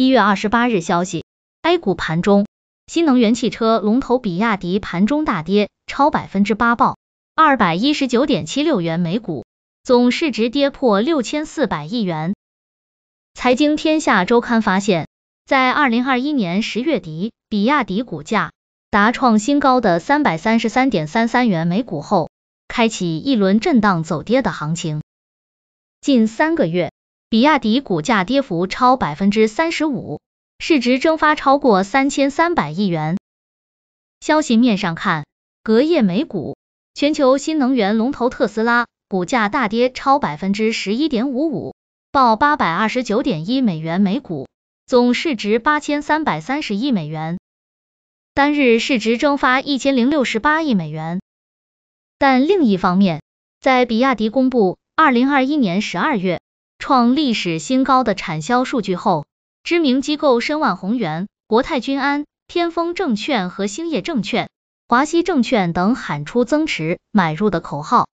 一月二十八日，消息，A 股盘中，新能源汽车龙头比亚迪盘中大跌，超百分之八，报二百一十九点七六元每股，总市值跌破六千四百亿元。财经天下周刊发现，在二零二一年十月底，比亚迪股价达创新高的三百三十三点三三元每股后，开启一轮震荡走跌的行情，近三个月。比亚迪股价跌幅超百分之三十五，市值蒸发超过三千三百亿元。消息面上看，隔夜美股，全球新能源龙头特斯拉股价大跌超百分之十一点五五，报八百二十九点一美元每股，总市值八千三百三十亿美元，单日市值蒸发一千零六十八亿美元。但另一方面，在比亚迪公布二零二一年十二月。创历史新高的产销数据后，知名机构申万宏源、国泰君安、天风证券和兴业证券、华西证券等喊出增持买入的口号。